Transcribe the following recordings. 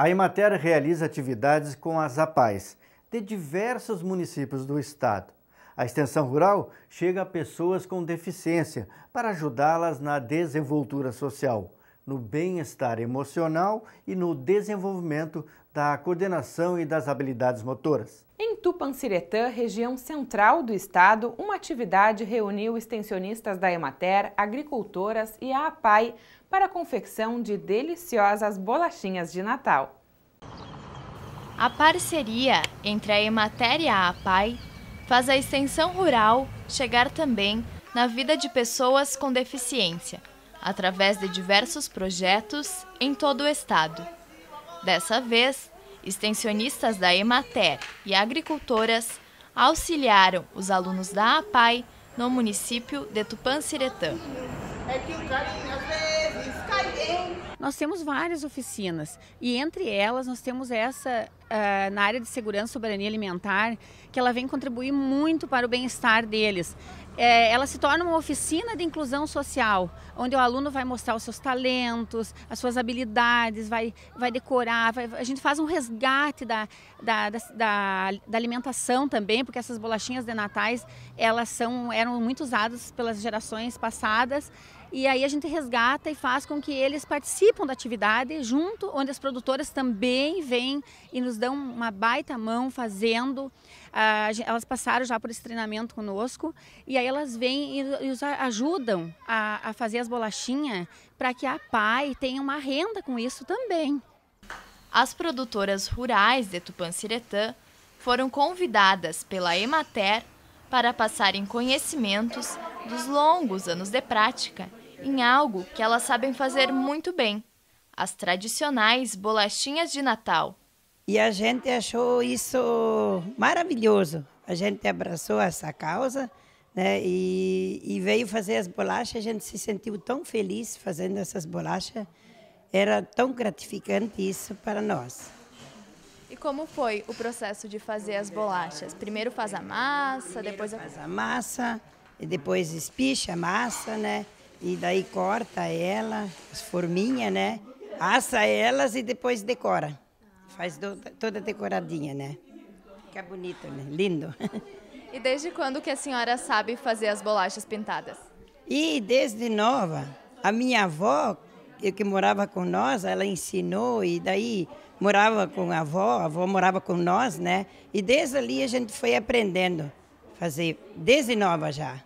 A Emater realiza atividades com as APAES de diversos municípios do estado. A extensão rural chega a pessoas com deficiência para ajudá-las na desenvoltura social, no bem-estar emocional e no desenvolvimento da coordenação e das habilidades motoras. Em Tupanciretã, região central do estado, uma atividade reuniu extensionistas da Emater, agricultoras e a APAI para a confecção de deliciosas bolachinhas de Natal. A parceria entre a Emater e a APAI faz a extensão rural chegar também na vida de pessoas com deficiência, através de diversos projetos em todo o estado. Dessa vez, extensionistas da Emater e agricultoras auxiliaram os alunos da APAI no município de Tupanciretã. É que o vezes Nós temos várias oficinas e entre elas nós temos essa uh, na área de segurança e soberania alimentar, que ela vem contribuir muito para o bem-estar deles. É, ela se torna uma oficina de inclusão social, onde o aluno vai mostrar os seus talentos, as suas habilidades, vai, vai decorar, vai, a gente faz um resgate da, da, da, da, alimentação também, porque essas bolachinhas de natais, elas são, eram muito usadas pelas gerações passadas e aí a gente resgata e faz com que eles participem da atividade junto, onde as produtoras também vêm e nos dão uma baita mão fazendo. Ah, elas passaram já por esse treinamento conosco e aí elas vêm e, e os ajudam a, a fazer as bolachinhas para que a PAI tenha uma renda com isso também. As produtoras rurais de Tupanciretã foram convidadas pela Emater para passarem conhecimentos dos longos anos de prática em algo que elas sabem fazer muito bem: as tradicionais bolachinhas de Natal. E a gente achou isso maravilhoso. A gente abraçou essa causa né, e, e veio fazer as bolachas. A gente se sentiu tão feliz fazendo essas bolachas. Era tão gratificante isso para nós. E como foi o processo de fazer as bolachas? Primeiro faz a massa, depois a... faz a massa, e depois espicha a massa, né? E daí corta ela, as forminhas, né? Assa elas e depois decora. Faz toda decoradinha, né? Fica bonito, né? Lindo. E desde quando que a senhora sabe fazer as bolachas pintadas? E desde nova, a minha avó, que morava com nós, ela ensinou e daí morava com a avó, a avó morava com nós, né? E desde ali a gente foi aprendendo a fazer, desde nova já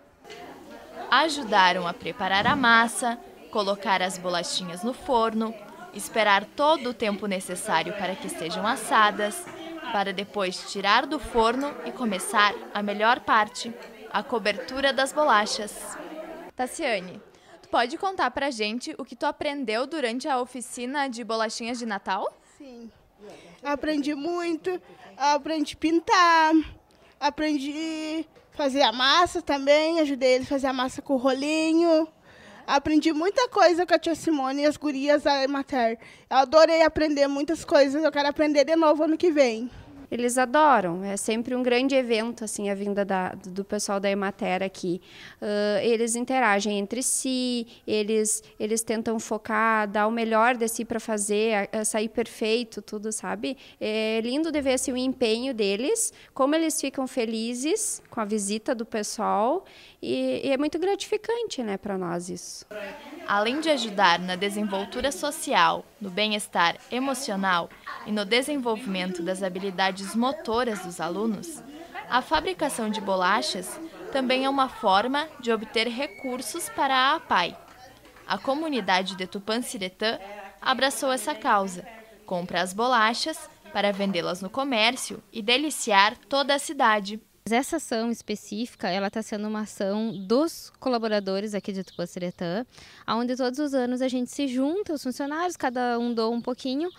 ajudaram a preparar a massa, colocar as bolachinhas no forno, esperar todo o tempo necessário para que sejam assadas, para depois tirar do forno e começar a melhor parte, a cobertura das bolachas. Tassiane, tu pode contar pra gente o que tu aprendeu durante a oficina de bolachinhas de Natal? Sim. Aprendi muito, aprendi pintar, aprendi Fazer a massa também, ajudei ele a fazer a massa com o rolinho. Aprendi muita coisa com a tia Simone e as gurias da Emater. Eu adorei aprender muitas coisas, eu quero aprender de novo ano que vem eles adoram. É sempre um grande evento assim a vinda da, do pessoal da Emater aqui. Uh, eles interagem entre si, eles eles tentam focar, dar o melhor de si para fazer, a, a sair perfeito, tudo, sabe? É lindo de ver assim, o empenho deles, como eles ficam felizes com a visita do pessoal e, e é muito gratificante né, para nós isso. Além de ajudar na desenvoltura social, no bem-estar emocional e no desenvolvimento das habilidades motoras dos alunos, a fabricação de bolachas também é uma forma de obter recursos para a APAI. A comunidade de Tupanciretã abraçou essa causa, compra as bolachas para vendê-las no comércio e deliciar toda a cidade essa ação específica, ela está sendo uma ação dos colaboradores aqui de Tupaciretã, onde todos os anos a gente se junta, os funcionários, cada um doa um pouquinho,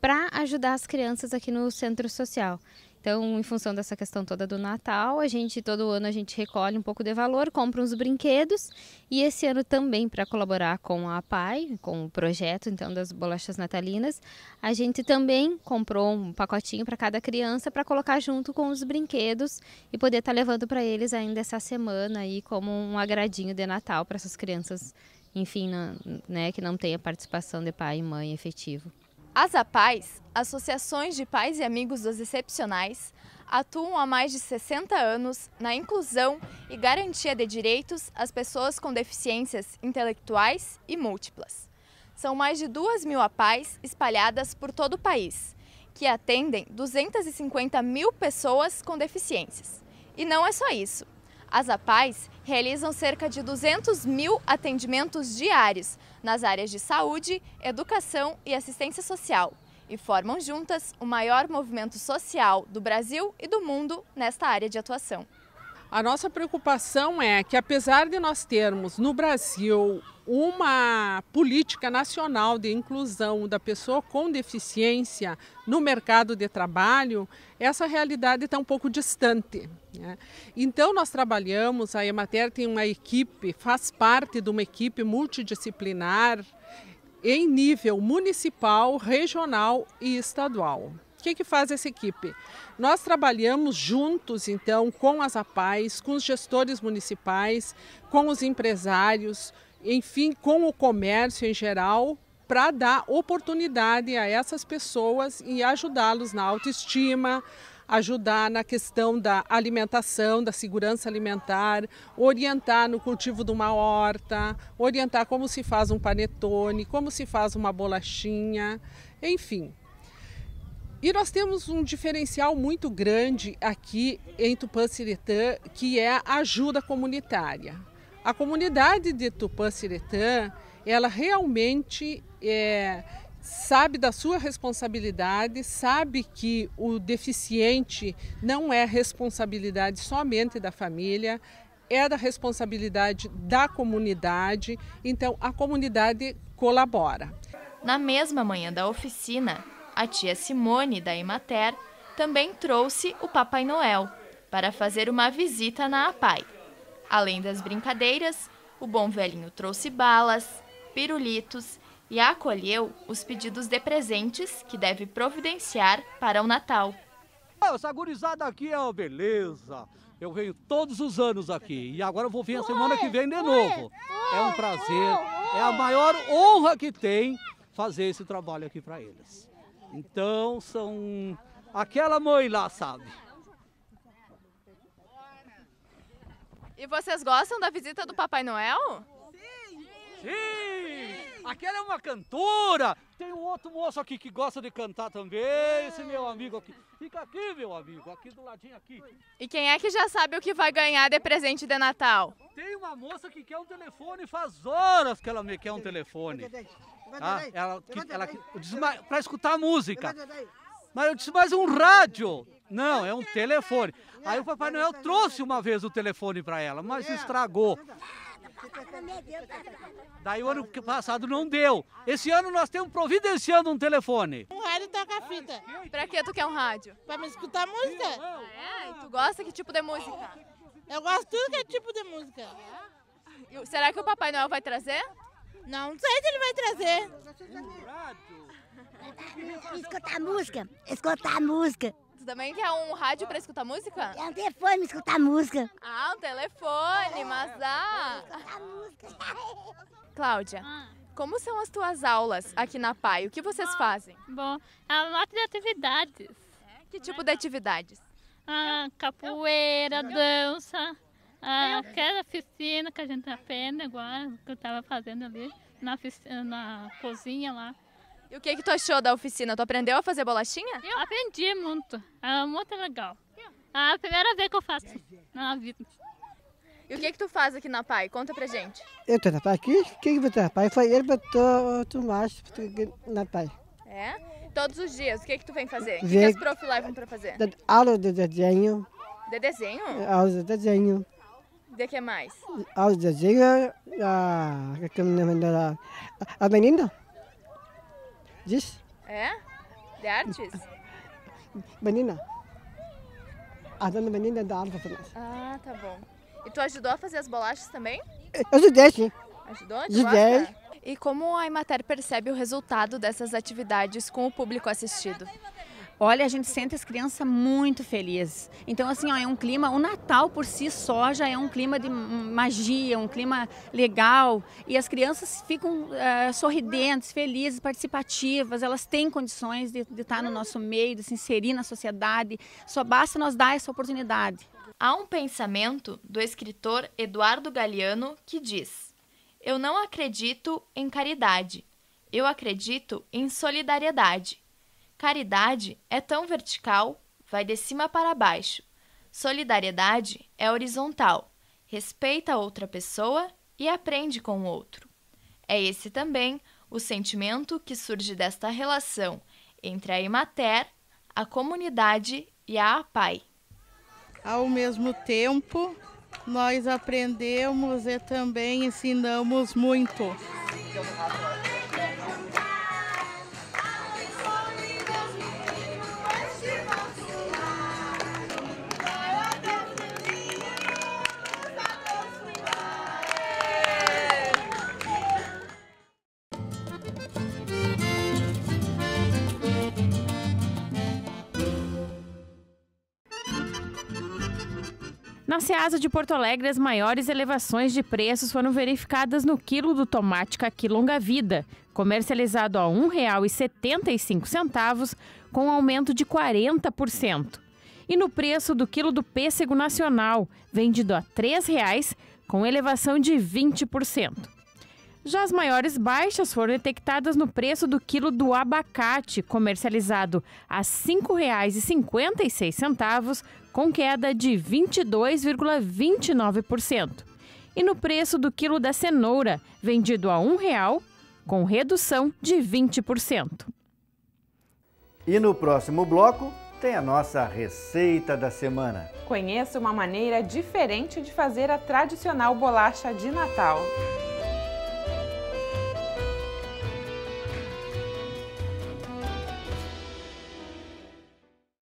para ajudar as crianças aqui no centro social. Então, em função dessa questão toda do Natal, a gente todo ano a gente recolhe um pouco de valor, compra uns brinquedos e esse ano também para colaborar com a PAI, com o projeto então das bolachas natalinas, a gente também comprou um pacotinho para cada criança para colocar junto com os brinquedos e poder estar tá levando para eles ainda essa semana aí como um agradinho de Natal para essas crianças, enfim, não, né, que não tenha participação de pai e mãe efetivo. As APAES, Associações de Pais e Amigos dos Excepcionais, atuam há mais de 60 anos na inclusão e garantia de direitos às pessoas com deficiências intelectuais e múltiplas. São mais de 2 mil APAES espalhadas por todo o país, que atendem 250 mil pessoas com deficiências. E não é só isso. As APAES realizam cerca de 200 mil atendimentos diários nas áreas de saúde, educação e assistência social e formam juntas o maior movimento social do Brasil e do mundo nesta área de atuação. A nossa preocupação é que, apesar de nós termos no Brasil uma política nacional de inclusão da pessoa com deficiência no mercado de trabalho, essa realidade está um pouco distante. Né? Então, nós trabalhamos, a Emater tem uma equipe, faz parte de uma equipe multidisciplinar em nível municipal, regional e estadual. O que, que faz essa equipe? Nós trabalhamos juntos, então, com as APAES, com os gestores municipais, com os empresários, enfim, com o comércio em geral, para dar oportunidade a essas pessoas e ajudá-los na autoestima, ajudar na questão da alimentação, da segurança alimentar, orientar no cultivo de uma horta, orientar como se faz um panetone, como se faz uma bolachinha, enfim. E nós temos um diferencial muito grande aqui em Tupã-Siretã, que é a ajuda comunitária. A comunidade de Tupã-Siretã, ela realmente é, sabe da sua responsabilidade, sabe que o deficiente não é responsabilidade somente da família, é da responsabilidade da comunidade, então a comunidade colabora. Na mesma manhã da oficina, a tia Simone da Imater também trouxe o Papai Noel para fazer uma visita na APAI. Além das brincadeiras, o bom velhinho trouxe balas, pirulitos e acolheu os pedidos de presentes que deve providenciar para o Natal. Ah, essa gurizada aqui é uma beleza. Eu venho todos os anos aqui e agora eu vou vir a semana que vem de novo. É um prazer, é a maior honra que tem fazer esse trabalho aqui para eles. Então são aquela mãe lá, sabe? E vocês gostam da visita do Papai Noel? Sim! Sim! Aquela é uma cantora! Tem um outro moço aqui que gosta de cantar também, esse meu amigo aqui. Fica aqui, meu amigo, aqui do ladinho aqui. E quem é que já sabe o que vai ganhar de presente de Natal? Tem uma moça que quer um telefone, faz horas que ela me quer um telefone. Ah, ela, ela, ela, para escutar a música. Mas eu disse, mas um rádio. Não, é um telefone. Aí o Papai Noel trouxe uma vez o telefone para ela, mas estragou. Daí o ano passado não deu. Esse ano nós temos providenciando um telefone. Um rádio toca fita. Pra que tu quer um rádio? Pra me escutar música. Ah, é? E tu gosta que tipo de música? Eu gosto tudo que é tipo de música. será que o Papai Noel vai trazer? Não, não sei se ele vai trazer. Um rádio. Escutar música, escutar música. Tu também quer um rádio pra escutar música? É um telefone escutar música. Ah, um telefone, mas ah... Cláudia, como são as tuas aulas aqui na PAI? O que vocês bom, ah, fazem? Bom, a é lote de atividades. É? Que tipo de atividades? Ah, capoeira, dança, ah, é. aquela oficina que a gente aprende agora, que eu estava fazendo ali, na, na cozinha lá. E o que, que tu achou da oficina? Tu aprendeu a fazer bolachinha? Eu aprendi muito. É muito legal. É a primeira vez que eu faço na vida. E o que que tu faz aqui na PAI? Conta pra gente. Eu tô na PAI aqui? Quem botou tá na PAI? Foi ele que botou o macho na PAI. É? Todos os dias, o que que tu vem fazer? O que, que as prof levam pra fazer? De, aula de desenho. De desenho? É, aula de desenho. De que mais? Aula de desenho, a, a menina. Diz? É? De artes? Menina. A dona menina é da árvore finance. Ah, tá bom. E tu ajudou a fazer as bolachas também? Eu ajudei, sim. Ajudou? Ajudei. E como a Imater percebe o resultado dessas atividades com o público assistido? Olha, a gente sente as crianças muito felizes. Então, assim, ó, é um clima, o Natal por si só já é um clima de magia, um clima legal. E as crianças ficam eh, sorridentes, felizes, participativas, elas têm condições de, de estar no nosso meio, de se inserir na sociedade. Só basta nós dar essa oportunidade. Há um pensamento do escritor Eduardo Galeano que diz: Eu não acredito em caridade, eu acredito em solidariedade. Caridade é tão vertical, vai de cima para baixo. Solidariedade é horizontal, respeita a outra pessoa e aprende com o outro. É esse também o sentimento que surge desta relação entre a Imater, a comunidade e a APAI. Ao mesmo tempo, nós aprendemos e também ensinamos muito. Na Ceasa de Porto Alegre, as maiores elevações de preços foram verificadas no quilo do tomate caqui longa vida, comercializado a R$ 1,75, com aumento de 40%. E no preço do quilo do pêssego nacional, vendido a R$ 3,00, com elevação de 20%. Já as maiores baixas foram detectadas no preço do quilo do abacate, comercializado a R$ 5,56, com queda de 22,29%. E no preço do quilo da cenoura, vendido a R$ 1,00, com redução de 20%. E no próximo bloco, tem a nossa receita da semana. Conheça uma maneira diferente de fazer a tradicional bolacha de Natal.